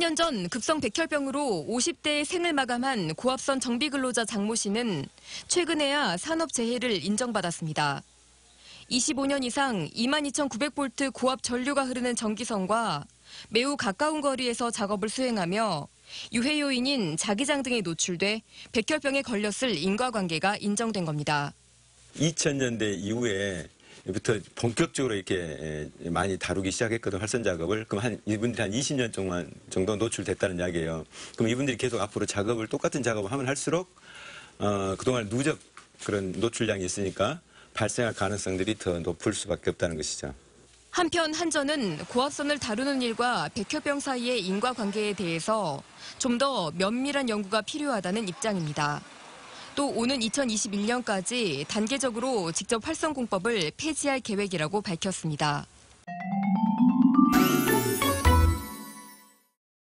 3년 전 급성 백혈병으로 50대의 생을 마감한 고압선 정비 근로자 장모 씨는 최근에야 산업재해를 인정받았습니다. 25년 이상 22,900볼트 고압 전류가 흐르는 전기선과 매우 가까운 거리에서 작업을 수행하며 유해 요인인 자기장 등에 노출돼 백혈병에 걸렸을 인과관계가 인정된 겁니다. 2000년대 이후에 부터 본격적으로 이렇게 예, 많이 다루기 시작했거든 활선 작업을 그럼 한 이분들이 한 20년 동안 정도 노출됐다는 이야기예요. 그럼 이분들이 계속 앞으로 작업을 똑같은 작업을 하면 할수록 어, 그동안 누적 그런 노출량이 있으니까 발생할 가능성들이 더 높을 수밖에 없다는 것이죠. 한편 한전은 고압선을 다루는 일과 백혈병 사이의 인과관계에 대해서 좀 더 면밀한 연구가 필요하다는 입장입니다. 또 오는 2021년까지 단계적으로 직접 활성공법을 폐지할 계획이라고 밝혔습니다.